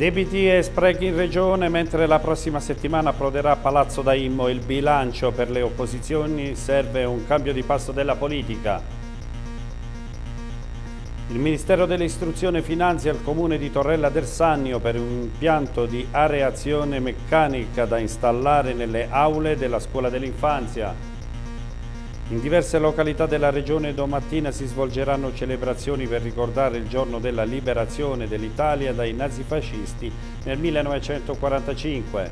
Debiti e sprechi in regione, mentre la prossima settimana approderà a Palazzo Daimmo il bilancio per le opposizioni, serve un cambio di passo della politica. Il Ministero dell'Istruzione finanzia il Comune di Torrella del Sannio per un impianto di areazione meccanica da installare nelle aule della scuola dell'infanzia. In diverse località della regione domattina si svolgeranno celebrazioni per ricordare il giorno della liberazione dell'Italia dai nazifascisti nel 1945.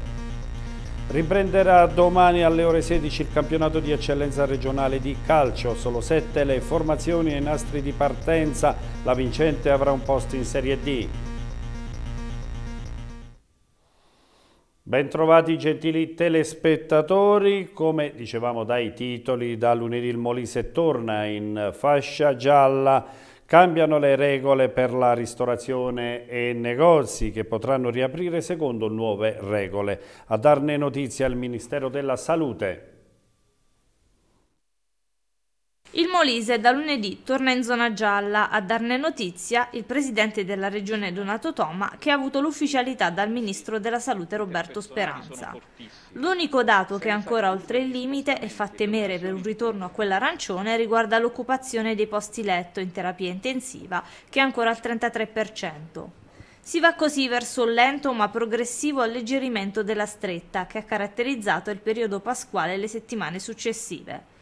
Riprenderà domani alle ore 16 il campionato di eccellenza regionale di calcio, solo sette le formazioni e i nastri di partenza, la vincente avrà un posto in Serie D. Bentrovati gentili telespettatori, come dicevamo dai titoli, da lunedì il Molise torna in fascia gialla, cambiano le regole per la ristorazione e negozi che potranno riaprire secondo nuove regole. A darne notizia il Ministero della Salute. Il Molise da lunedì torna in zona gialla a darne notizia il presidente della regione Donato Toma che ha avuto l'ufficialità dal ministro della salute Roberto Speranza. L'unico dato che è ancora oltre il limite e fa temere per un ritorno a quell'arancione riguarda l'occupazione dei posti letto in terapia intensiva che è ancora al 33%. Si va così verso un lento ma progressivo alleggerimento della stretta che ha caratterizzato il periodo pasquale e le settimane successive.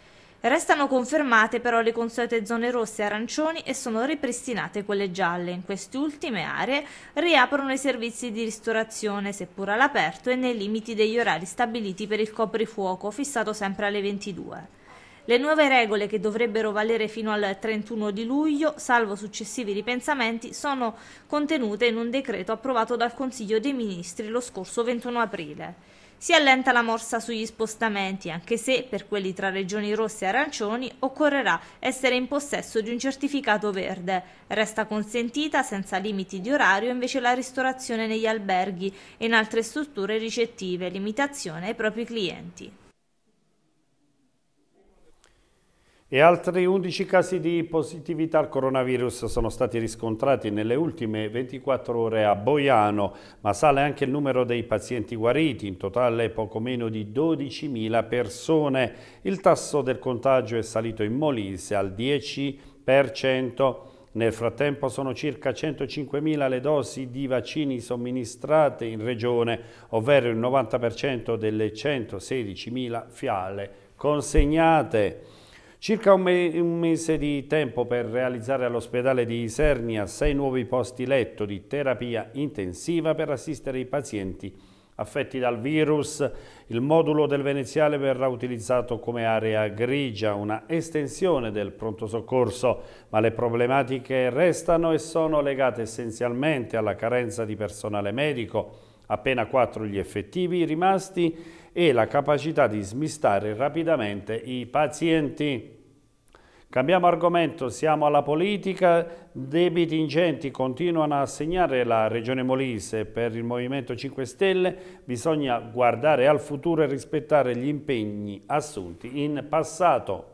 Restano confermate però le consuete zone rosse e arancioni e sono ripristinate quelle gialle. In queste ultime aree riaprono i servizi di ristorazione, seppur all'aperto e nei limiti degli orari stabiliti per il coprifuoco, fissato sempre alle 22. Le nuove regole che dovrebbero valere fino al 31 di luglio, salvo successivi ripensamenti, sono contenute in un decreto approvato dal Consiglio dei Ministri lo scorso 21 aprile. Si allenta la morsa sugli spostamenti, anche se per quelli tra regioni rosse e arancioni occorrerà essere in possesso di un certificato verde. Resta consentita, senza limiti di orario, invece la ristorazione negli alberghi e in altre strutture ricettive, limitazione ai propri clienti. e altri 11 casi di positività al coronavirus sono stati riscontrati nelle ultime 24 ore a Boiano, ma sale anche il numero dei pazienti guariti, in totale poco meno di 12.000 persone. Il tasso del contagio è salito in Molise al 10%. Nel frattempo sono circa 105.000 le dosi di vaccini somministrate in regione, ovvero il 90% delle 116.000 fiale consegnate. Circa un, me un mese di tempo per realizzare all'ospedale di Isernia sei nuovi posti letto di terapia intensiva per assistere i pazienti affetti dal virus. Il modulo del Veneziale verrà utilizzato come area grigia, una estensione del pronto soccorso, ma le problematiche restano e sono legate essenzialmente alla carenza di personale medico, appena 4 gli effettivi rimasti e la capacità di smistare rapidamente i pazienti. Cambiamo argomento, siamo alla politica, debiti ingenti continuano a segnare la Regione Molise per il Movimento 5 Stelle, bisogna guardare al futuro e rispettare gli impegni assunti in passato.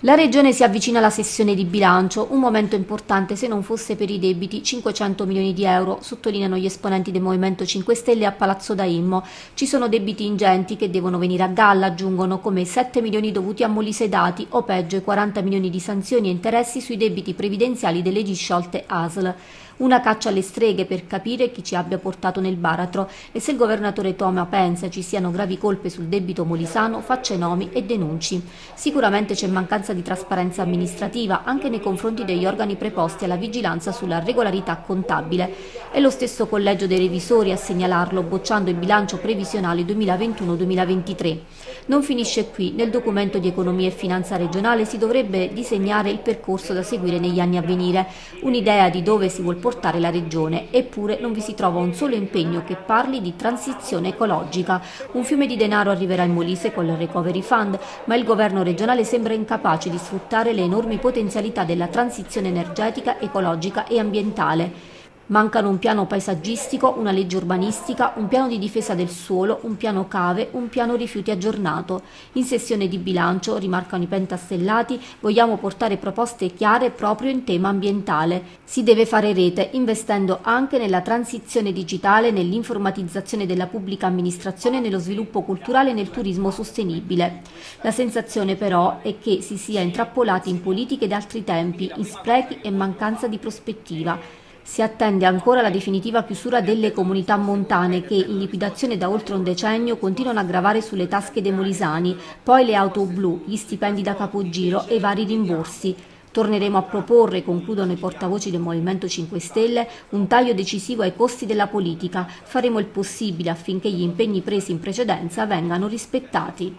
La Regione si avvicina alla sessione di bilancio, un momento importante se non fosse per i debiti 500 milioni di euro, sottolineano gli esponenti del Movimento 5 Stelle a Palazzo Daimmo. Ci sono debiti ingenti che devono venire a galla, aggiungono come 7 milioni dovuti a Molisedati o peggio i 40 milioni di sanzioni e interessi sui debiti previdenziali delle disciolte ASL una caccia alle streghe per capire chi ci abbia portato nel baratro e se il governatore Toma pensa ci siano gravi colpe sul debito molisano faccia nomi e denunci. Sicuramente c'è mancanza di trasparenza amministrativa anche nei confronti degli organi preposti alla vigilanza sulla regolarità contabile. È lo stesso Collegio dei Revisori a segnalarlo bocciando il bilancio previsionale 2021-2023. Non finisce qui, nel documento di economia e finanza regionale si dovrebbe disegnare il percorso da seguire negli anni a venire, un'idea di dove si vuol portare supportare la regione, eppure non vi si trova un solo impegno che parli di transizione ecologica. Un fiume di denaro arriverà in Molise col Recovery Fund, ma il governo regionale sembra incapace di sfruttare le enormi potenzialità della transizione energetica, ecologica e ambientale. Mancano un piano paesaggistico, una legge urbanistica, un piano di difesa del suolo, un piano cave, un piano rifiuti aggiornato. In sessione di bilancio, rimarcano i pentastellati, vogliamo portare proposte chiare proprio in tema ambientale. Si deve fare rete, investendo anche nella transizione digitale, nell'informatizzazione della pubblica amministrazione, nello sviluppo culturale e nel turismo sostenibile. La sensazione però è che si sia intrappolati in politiche di altri tempi, in sprechi e mancanza di prospettiva. Si attende ancora la definitiva chiusura delle comunità montane che, in liquidazione da oltre un decennio, continuano a gravare sulle tasche dei molisani, poi le auto blu, gli stipendi da capogiro e vari rimborsi. Torneremo a proporre, concludono i portavoci del Movimento 5 Stelle, un taglio decisivo ai costi della politica. Faremo il possibile affinché gli impegni presi in precedenza vengano rispettati.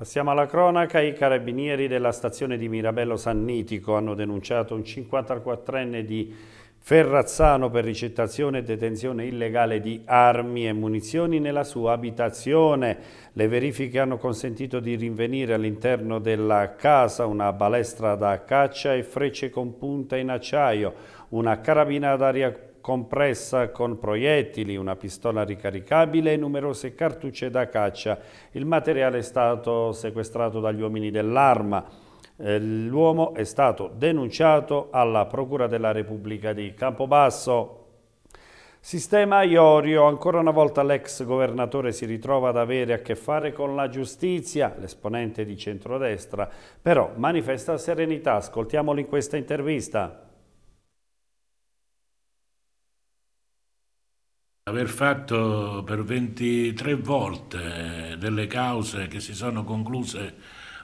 Passiamo alla cronaca. I carabinieri della stazione di Mirabello Sannitico hanno denunciato un 54enne di Ferrazzano per ricettazione e detenzione illegale di armi e munizioni nella sua abitazione. Le verifiche hanno consentito di rinvenire all'interno della casa una balestra da caccia e frecce con punta in acciaio, una carabina d'aria compressa con proiettili, una pistola ricaricabile e numerose cartucce da caccia. Il materiale è stato sequestrato dagli uomini dell'arma. Eh, l'uomo è stato denunciato alla Procura della Repubblica di Campobasso. Sistema Iorio, ancora una volta l'ex governatore si ritrova ad avere a che fare con la giustizia, l'esponente di centrodestra, però manifesta serenità, ascoltiamolo in questa intervista. Aver fatto per 23 volte delle cause che si sono concluse,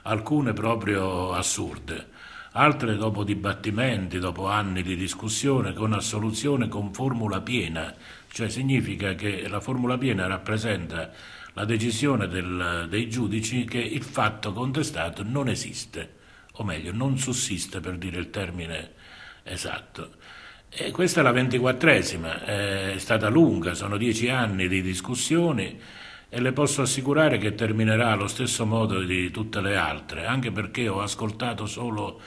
alcune proprio assurde, altre dopo dibattimenti, dopo anni di discussione, con assoluzione con formula piena, cioè significa che la formula piena rappresenta la decisione del, dei giudici che il fatto contestato non esiste, o meglio non sussiste per dire il termine esatto. E eh, questa è la ventiquattresima, eh, è stata lunga, sono dieci anni di discussioni e le posso assicurare che terminerà allo stesso modo di tutte le altre, anche perché ho ascoltato solo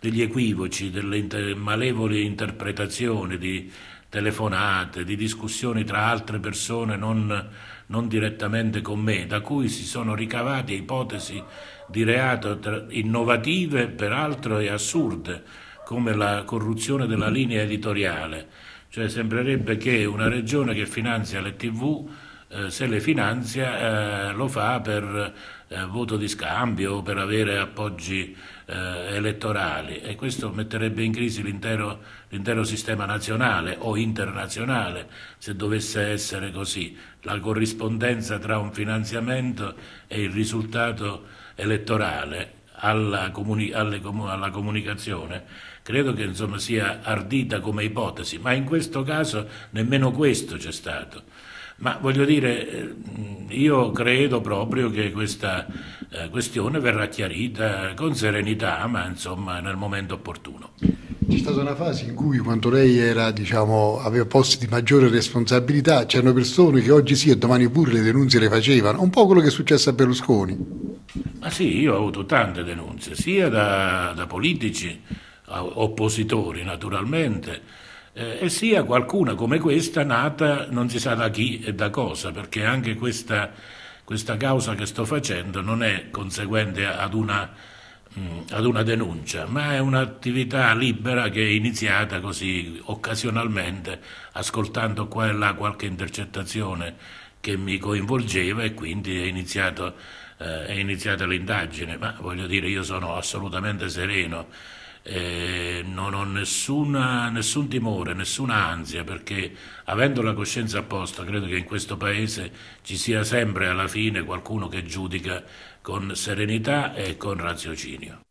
degli equivoci, delle inter- malevoli interpretazioni, di telefonate, di discussioni tra altre persone non, non direttamente con me, da cui si sono ricavate ipotesi di reato innovative, peraltro e assurde come la corruzione della linea editoriale, cioè sembrerebbe che una regione che finanzia le tv eh, se le finanzia eh, lo fa per eh, voto di scambio o per avere appoggi eh, elettorali e questo metterebbe in crisi l'intero, sistema nazionale o internazionale se dovesse essere così, la corrispondenza tra un finanziamento e il risultato elettorale alla, comuni- alle, alla comunicazione Credo che insomma, sia ardita come ipotesi, ma in questo caso nemmeno questo c'è stato. Ma voglio dire, eh, io credo proprio che questa eh, questione verrà chiarita con serenità, ma insomma nel momento opportuno. C'è stata una fase in cui quando lei era, diciamo, aveva posti di maggiore responsabilità, c'erano persone che oggi sì e domani pure le denunzie le facevano, un po' quello che è successo a Berlusconi. Ma sì, io ho avuto tante denunce, sia da, da politici oppositori naturalmente, eh, e sia qualcuna come questa nata non si sa da chi e da cosa, perché anche questa, questa causa che sto facendo non è conseguente ad una, mh, mm, ad una denuncia, ma è un'attività libera che è iniziata così occasionalmente, ascoltando qua e là qualche intercettazione che mi coinvolgeva e quindi è iniziato eh, è iniziata l'indagine, ma voglio dire io sono assolutamente sereno eh, non ho nessuna, nessun timore, nessuna ansia, perché avendo la coscienza a posto, credo che in questo Paese ci sia sempre alla fine qualcuno che giudica con serenità e con raziocinio.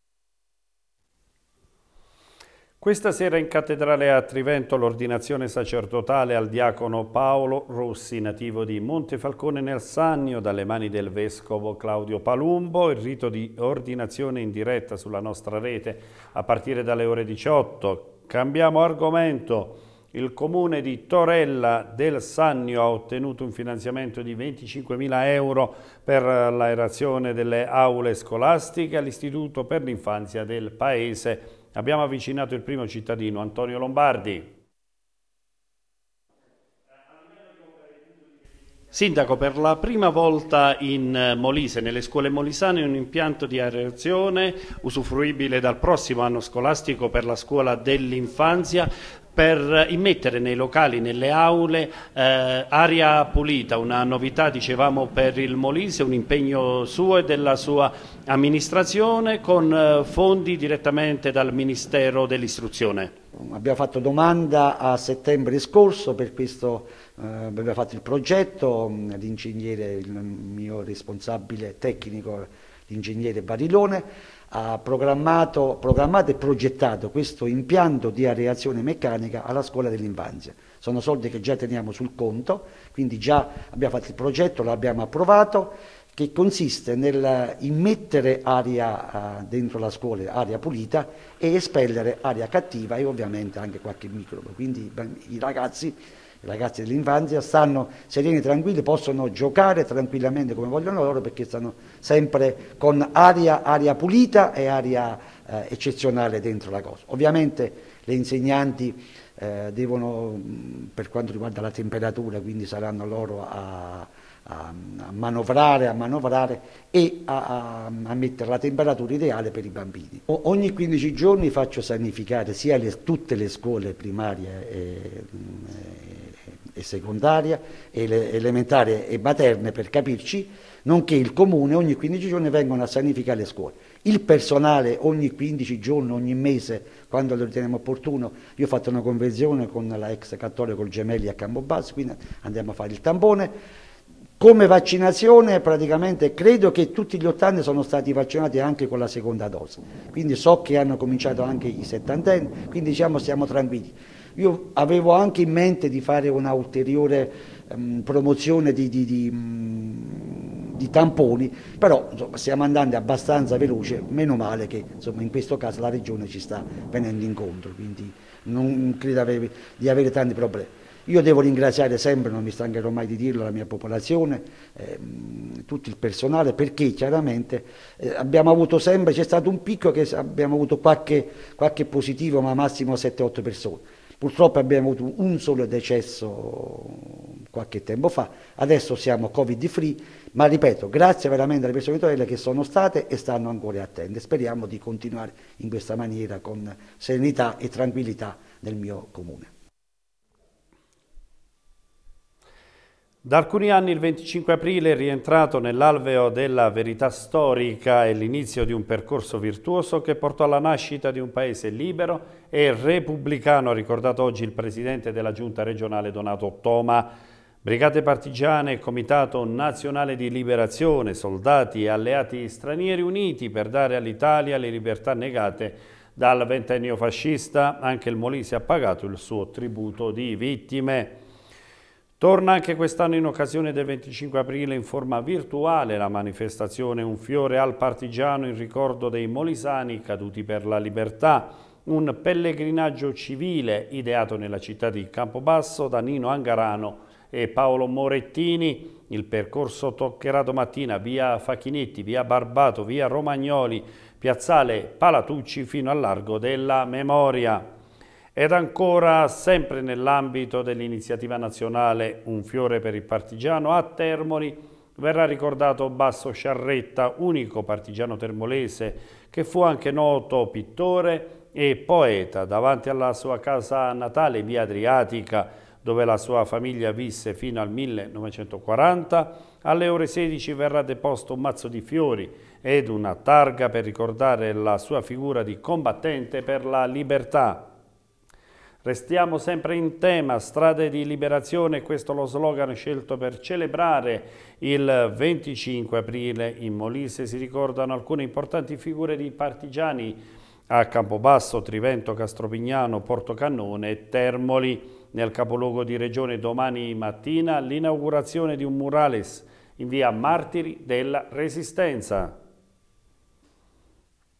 Questa sera in cattedrale a Trivento l'ordinazione sacerdotale al diacono Paolo Rossi, nativo di Montefalcone nel Sannio, dalle mani del vescovo Claudio Palumbo, il rito di ordinazione in diretta sulla nostra rete a partire dalle ore 18. Cambiamo argomento. Il comune di Torella del Sannio ha ottenuto un finanziamento di 25.000 euro per l'aerazione delle aule scolastiche all'Istituto per l'Infanzia del Paese Abbiamo avvicinato il primo cittadino, Antonio Lombardi. Sindaco, per la prima volta in eh, Molise, nelle scuole molisane, un impianto di aerazione usufruibile dal prossimo anno scolastico per la scuola dell'infanzia per immettere nei locali, nelle aule, eh, aria pulita, una novità dicevamo per il Molise, un impegno suo e della sua amministrazione con eh, fondi direttamente dal Ministero dell'Istruzione. Abbiamo fatto domanda a settembre scorso, per questo eh, abbiamo fatto il progetto, mm, l'ingegnere, il mio responsabile tecnico, l'ingegnere Barilone, ha programmato, programmato e progettato questo impianto di areazione meccanica alla scuola dell'infanzia. Sono soldi che già teniamo sul conto, quindi già abbiamo fatto il progetto, l'abbiamo approvato, che consiste nel immettere aria eh, dentro la scuola, aria pulita, e espellere aria cattiva e ovviamente anche qualche microbo. Quindi i ragazzi i ragazzi dell'infanzia stanno sereni e tranquilli, possono giocare tranquillamente come vogliono loro perché stanno sempre con aria, aria pulita e aria eh, eccezionale dentro la cosa. Ovviamente le insegnanti eh, devono, mm, per quanto riguarda la temperatura, quindi saranno loro a, a, manovrare, a manovrare e a, a, a, mettere la temperatura ideale per i bambini. O, ogni 15 giorni faccio sanificare sia le, tutte le scuole primarie e, mm, e eh, e secondaria, ele- elementare e materne per capirci, nonché il comune ogni 15 giorni vengono a sanificare le scuole. Il personale ogni 15 giorni, ogni mese, quando lo riteniamo opportuno, io ho fatto una convenzione con la ex cattolico Gemelli a Campobasso, quindi andiamo a fare il tampone. Come vaccinazione praticamente credo che tutti gli 80 sono stati vaccinati anche con la seconda dose, quindi so che hanno cominciato anche i settantenni, quindi diciamo stiamo tranquilli. Io avevo anche in mente di fare una ulteriore um, promozione di, di, di, mm, di, tamponi, però insomma, stiamo andando abbastanza veloce, meno male che insomma, in questo caso la regione ci sta venendo incontro, quindi non credo avere, di avere tanti problemi. Io devo ringraziare sempre, non mi stancherò mai di dirlo, la mia popolazione, ehm, tutto il personale, perché chiaramente eh, abbiamo avuto sempre, c'è stato un picco che abbiamo avuto qualche, qualche positivo, ma massimo 7-8 persone Purtroppo abbiamo avuto un solo decesso qualche tempo fa, adesso siamo Covid free, ma ripeto, grazie veramente alle persone tutorelle che sono state e stanno ancora attente. Speriamo di continuare in questa maniera con serenità e tranquillità nel mio comune. Da alcuni anni il 25 aprile è rientrato nell'alveo della verità storica e l'inizio di un percorso virtuoso che portò alla nascita di un paese libero e repubblicano, ha ricordato oggi il presidente della giunta regionale Donato Toma. Brigate partigiane, Comitato Nazionale di Liberazione, soldati e alleati stranieri uniti per dare all'Italia le libertà negate dal ventennio fascista, anche il Molise ha pagato il suo tributo di vittime. Torna anche quest'anno in occasione del 25 aprile in forma virtuale la manifestazione Un fiore al partigiano in ricordo dei molisani caduti per la libertà, un pellegrinaggio civile ideato nella città di Campobasso da Nino Angarano e Paolo Morettini. Il percorso toccherà domattina via Facchinetti, via Barbato, via Romagnoli, piazzale Palatucci fino al largo della Memoria. Ed ancora, sempre nell'ambito dell'iniziativa nazionale Un fiore per il partigiano, a Termoli verrà ricordato Basso Sciarretta, unico partigiano termolese che fu anche noto pittore e poeta davanti alla sua casa natale via Adriatica, dove la sua famiglia visse fino al 1940, alle ore 16 verrà deposto un mazzo di fiori ed una targa per ricordare la sua figura di combattente per la libertà. Restiamo sempre in tema, strade di liberazione, questo è lo slogan scelto per celebrare il 25 aprile. In Molise si ricordano alcune importanti figure di partigiani a Campobasso, Trivento, Castropignano, Portocannone e Termoli. Nel capoluogo di regione domani mattina l'inaugurazione di un murales in via Martiri della Resistenza.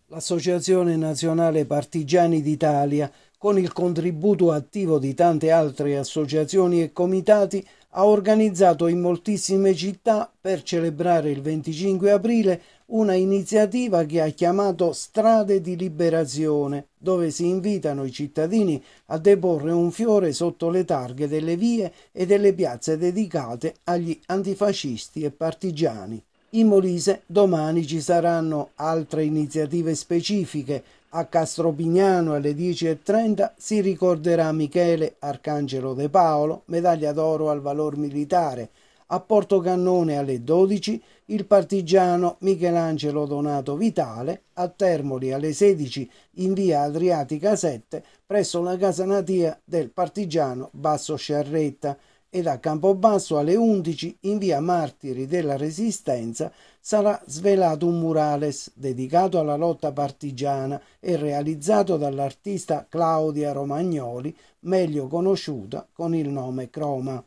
L'Associazione Nazionale Partigiani d'Italia con il contributo attivo di tante altre associazioni e comitati, ha organizzato in moltissime città per celebrare il 25 aprile una iniziativa che ha chiamato Strade di Liberazione, dove si invitano i cittadini a deporre un fiore sotto le targhe delle vie e delle piazze dedicate agli antifascisti e partigiani. In Molise domani ci saranno altre iniziative specifiche a Castropignano alle 10.30 si ricorderà Michele Arcangelo De Paolo, medaglia d'oro al valor militare. A Portocannone alle 12 il partigiano Michelangelo Donato Vitale, a Termoli alle 16 in via Adriatica 7 presso la casa natia del partigiano Basso Sciarretta e da Campobasso alle 11 in via Martiri della Resistenza sarà svelato un murales dedicato alla lotta partigiana e realizzato dall'artista Claudia Romagnoli, meglio conosciuta con il nome Croma.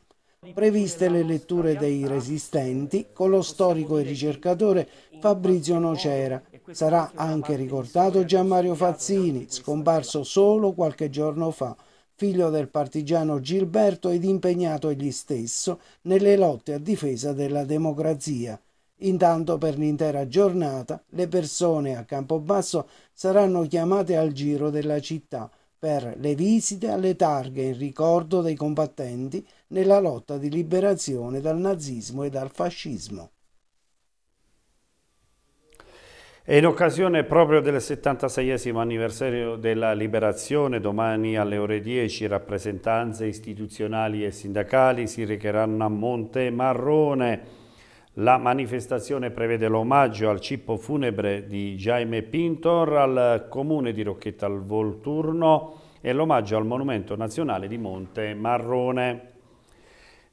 Previste le letture dei resistenti con lo storico e ricercatore Fabrizio Nocera. Sarà anche ricordato Gian Mario Fazzini, scomparso solo qualche giorno fa, figlio del partigiano Gilberto ed impegnato egli stesso nelle lotte a difesa della democrazia. Intanto per l'intera giornata le persone a Campobasso saranno chiamate al giro della città per le visite alle targhe in ricordo dei combattenti nella lotta di liberazione dal nazismo e dal fascismo. E in occasione proprio del 76 anniversario della liberazione, domani alle ore 10 rappresentanze istituzionali e sindacali si recheranno a Monte Marrone. La manifestazione prevede l'omaggio al cippo funebre di Jaime Pintor, al comune di Rocchetta al Volturno e l'omaggio al monumento nazionale di Monte Marrone.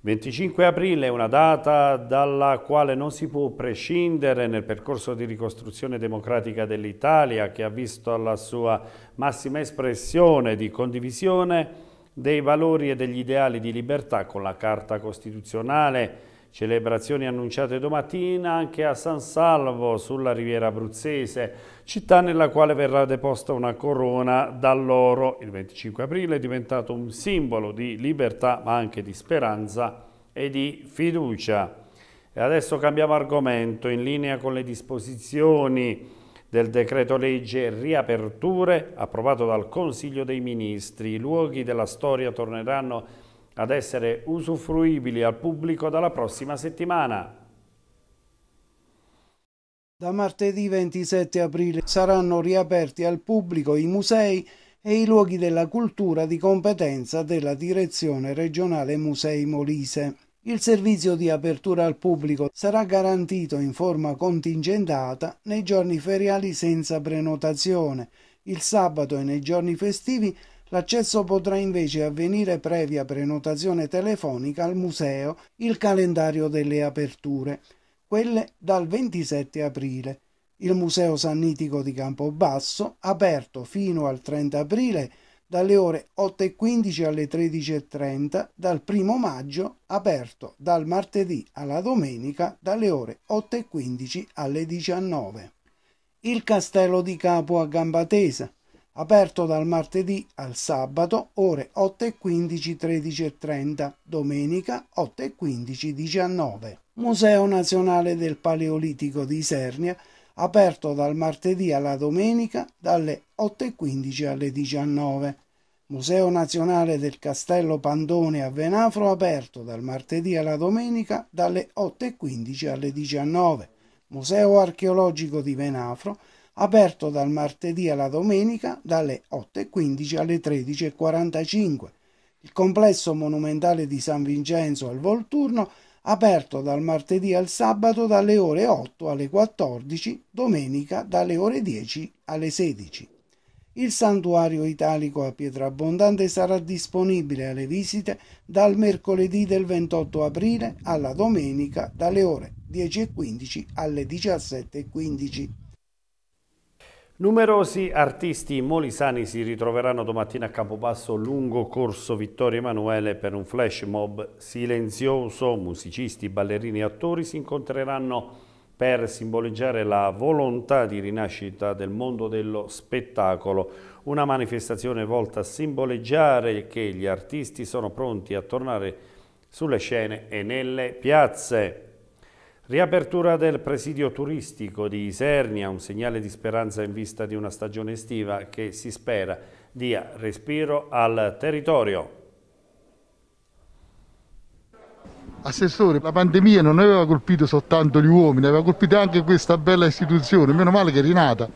25 aprile è una data dalla quale non si può prescindere nel percorso di ricostruzione democratica dell'Italia che ha visto la sua massima espressione di condivisione dei valori e degli ideali di libertà con la Carta Costituzionale Celebrazioni annunciate domattina anche a San Salvo sulla riviera abruzzese, città nella quale verrà deposta una corona dall'oro. Il 25 aprile è diventato un simbolo di libertà ma anche di speranza e di fiducia. E adesso cambiamo argomento in linea con le disposizioni del decreto legge riaperture approvato dal Consiglio dei Ministri. I luoghi della storia torneranno a ad essere usufruibili al pubblico dalla prossima settimana. Da martedì 27 aprile saranno riaperti al pubblico i musei e i luoghi della cultura di competenza della Direzione regionale Musei Molise. Il servizio di apertura al pubblico sarà garantito in forma contingentata nei giorni feriali senza prenotazione, il sabato e nei giorni festivi L'accesso potrà invece avvenire previa prenotazione telefonica al museo il calendario delle aperture, quelle dal 27 aprile. Il Museo Sannitico di Campobasso, aperto fino al 30 aprile, dalle ore 8.15 alle 13.30, dal 1 maggio aperto dal martedì alla domenica dalle ore 8.15 alle 19. Il Castello di Capo a Gambatesa, aperto dal martedì al sabato ore 8.15 13.30, domenica 8.15 19. Museo Nazionale del Paleolitico di Isernia, aperto dal martedì alla domenica dalle 8.15 alle 19. Museo Nazionale del Castello Pandone a Venafro aperto dal martedì alla domenica dalle 8.15 alle 19. Museo Archeologico di Venafro aperto dal martedì alla domenica dalle 8.15 alle 13.45. Il complesso monumentale di San Vincenzo al Volturno, aperto dal martedì al sabato dalle ore 8 alle 14, domenica dalle ore 10 alle 16. Il santuario italico a pietra abbondante sarà disponibile alle visite dal mercoledì del 28 aprile alla domenica dalle ore 10.15 alle 17.15. Numerosi artisti molisani si ritroveranno domattina a Campobasso lungo Corso Vittorio Emanuele per un flash mob silenzioso. Musicisti, ballerini e attori si incontreranno per simboleggiare la volontà di rinascita del mondo dello spettacolo. Una manifestazione volta a simboleggiare che gli artisti sono pronti a tornare sulle scene e nelle piazze. Riapertura del presidio turistico di Isernia, un segnale di speranza in vista di una stagione estiva che si spera dia respiro al territorio. Assessore, la pandemia non aveva colpito soltanto gli uomini, aveva colpito anche questa bella istituzione, meno male che è rinata.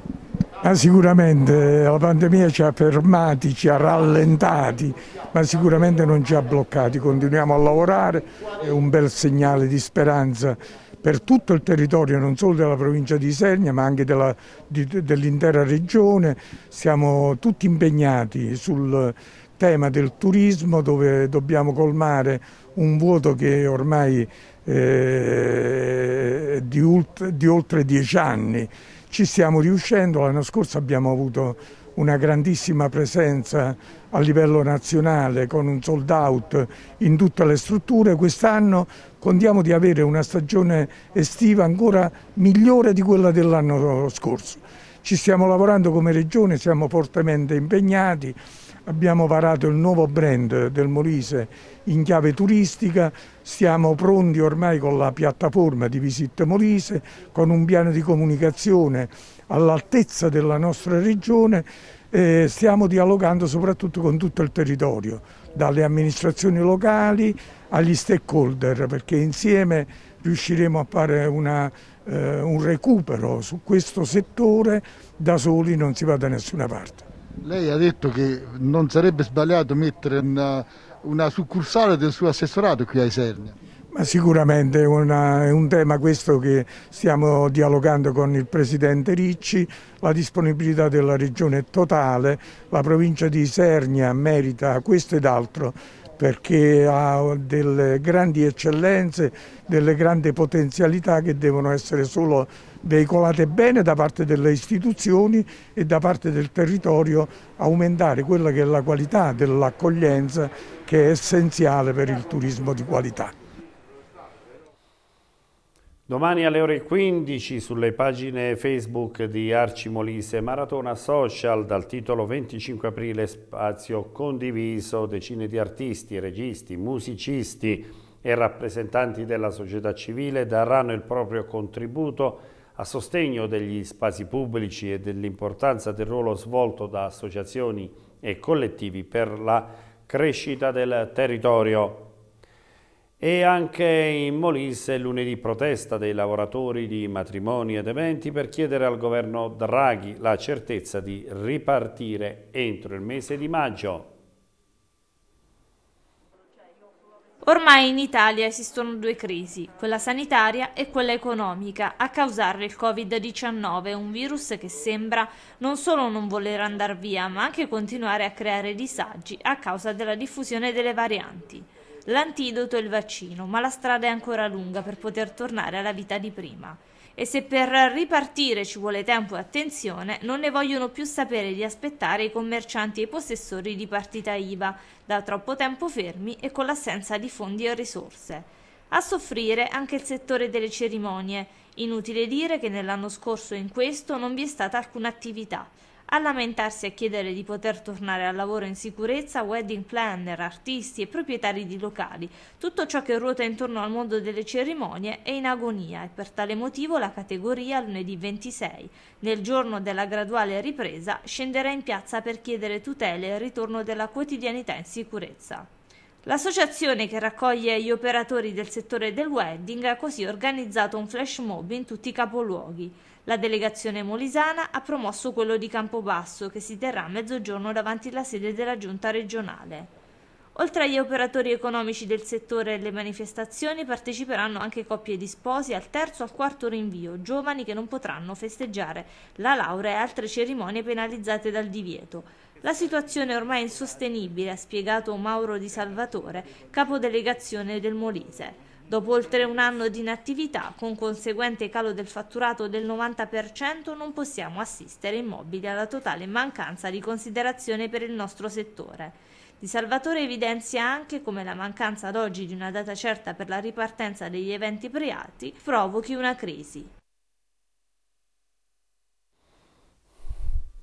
Ma sicuramente la pandemia ci ha fermati, ci ha rallentati, ma sicuramente non ci ha bloccati. Continuiamo a lavorare, è un bel segnale di speranza per tutto il territorio, non solo della provincia di Isernia ma anche dell'intera dell regione, siamo tutti impegnati sul tema del turismo dove dobbiamo colmare un vuoto che ormai eh, di, di oltre dieci anni ci stiamo riuscendo, l'anno scorso abbiamo avuto una grandissima presenza a livello nazionale con un sold out in tutte le strutture, quest'anno contiamo di avere una stagione estiva ancora migliore di quella dell'anno scorso. Ci stiamo lavorando come regione, siamo fortemente impegnati, abbiamo varato il nuovo brand del Molise in chiave turistica, siamo pronti ormai con la piattaforma di Visit Molise, con un piano di comunicazione all'altezza della nostra regione e stiamo dialogando soprattutto con tutto il territorio, dalle amministrazioni locali agli stakeholder, perché insieme riusciremo a fare una, eh, un recupero su questo settore, da soli non si va da nessuna parte. Lei ha detto che non sarebbe sbagliato mettere una, una succursale del suo assessorato qui a Isernia. Ma sicuramente una, è un tema questo che stiamo dialogando con il Presidente Ricci, la disponibilità della Regione è totale, la provincia di Isernia merita questo ed altro perché ha delle grandi eccellenze, delle grandi potenzialità che devono essere solo veicolate bene da parte delle istituzioni e da parte del territorio, aumentare quella che è la qualità dell'accoglienza che è essenziale per il turismo di qualità. Domani alle ore 15 sulle pagine Facebook di Arci Molise Maratona Social dal titolo 25 aprile spazio condiviso decine di artisti, registi, musicisti e rappresentanti della società civile daranno il proprio contributo a sostegno degli spazi pubblici e dell'importanza del ruolo svolto da associazioni e collettivi per la crescita del territorio. E anche in Molise lunedì protesta dei lavoratori di matrimoni ed eventi per chiedere al governo Draghi la certezza di ripartire entro il mese di maggio. Ormai in Italia esistono due crisi, quella sanitaria e quella economica, a causare il Covid-19, un virus che sembra non solo non voler andare via, ma anche continuare a creare disagi a causa della diffusione delle varianti. L'antidoto è il vaccino, ma la strada è ancora lunga per poter tornare alla vita di prima e se per ripartire ci vuole tempo e attenzione, non ne vogliono più sapere di aspettare i commercianti e i possessori di partita IVA, da troppo tempo fermi e con l'assenza di fondi e risorse. A soffrire anche il settore delle cerimonie. Inutile dire che nell'anno scorso in questo non vi è stata alcuna attività. A lamentarsi e a chiedere di poter tornare al lavoro in sicurezza wedding planner, artisti e proprietari di locali. Tutto ciò che ruota intorno al mondo delle cerimonie è in agonia e per tale motivo la categoria lunedì 26, nel giorno della graduale ripresa, scenderà in piazza per chiedere tutele e il ritorno della quotidianità in sicurezza. L'associazione che raccoglie gli operatori del settore del wedding ha così organizzato un flash mob in tutti i capoluoghi. La delegazione molisana ha promosso quello di Campobasso, che si terrà a mezzogiorno davanti alla sede della giunta regionale. Oltre agli operatori economici del settore e alle manifestazioni parteciperanno anche coppie di sposi al terzo e al quarto rinvio, giovani che non potranno festeggiare la laurea e altre cerimonie penalizzate dal divieto. La situazione è ormai insostenibile, ha spiegato Mauro Di Salvatore, capodelegazione del Molise. Dopo oltre un anno di inattività, con conseguente calo del fatturato del 90%, non possiamo assistere immobili alla totale mancanza di considerazione per il nostro settore. Di Salvatore evidenzia anche come la mancanza ad oggi di una data certa per la ripartenza degli eventi privati provochi una crisi,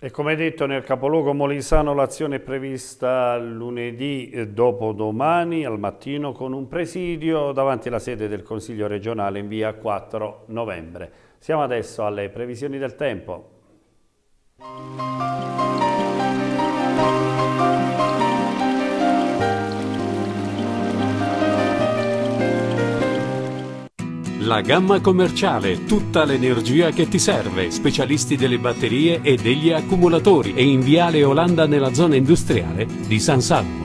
E come detto nel capoluogo molisano l'azione è prevista lunedì e eh, dopodomani al mattino con un presidio davanti alla sede del Consiglio regionale in via 4 novembre. Siamo adesso alle previsioni del tempo. La gamma commerciale, tutta l'energia che ti serve, specialisti delle batterie e degli accumulatori e in Viale Olanda nella zona industriale di San Salvo.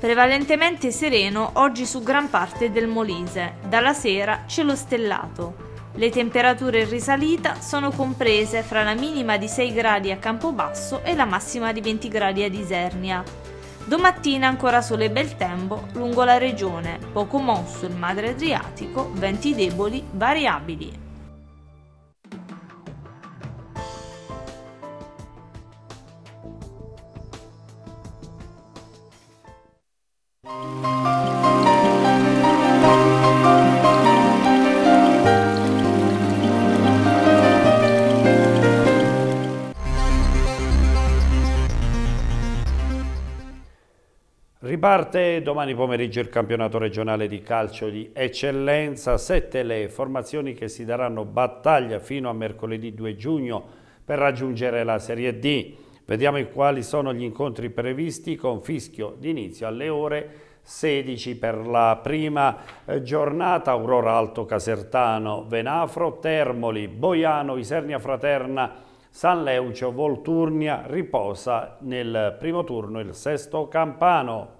Prevalentemente sereno oggi su gran parte del Molise, dalla sera cielo stellato. Le temperature in risalita sono comprese fra la minima di 6 gradi a Campobasso e la massima di 20 gradi a Disernia. Domattina ancora sole e bel tempo lungo la regione, poco mosso il madre Adriatico, venti deboli, variabili. Thank Riparte domani pomeriggio il campionato regionale di calcio di eccellenza, sette le formazioni che si daranno battaglia fino a mercoledì 2 giugno per raggiungere la Serie D. Vediamo quali sono gli incontri previsti con fischio d'inizio alle ore 16 per la prima eh, giornata Aurora Alto Casertano, Venafro, Termoli, Boiano, Isernia Fraterna, San Leucio, Volturnia, riposa nel primo turno il sesto Campano.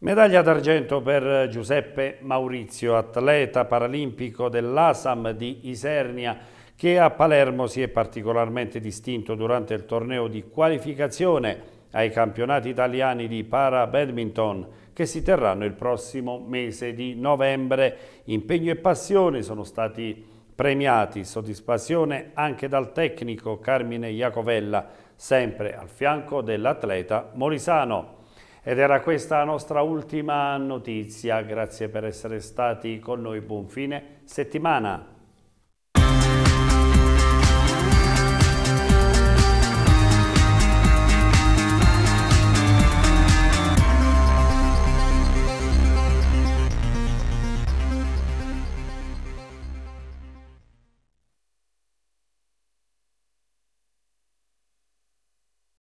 Medaglia d'argento per Giuseppe Maurizio, atleta paralimpico dell'ASAM di Isernia, che a Palermo si è particolarmente distinto durante il torneo di qualificazione ai campionati italiani di para badminton che si terranno il prossimo mese di novembre. Impegno e passione sono stati premiati, soddisfazione anche dal tecnico Carmine Iacovella, sempre al fianco dell'atleta Morisano. Ed era questa la nostra ultima notizia, grazie per essere stati con noi, buon fine settimana.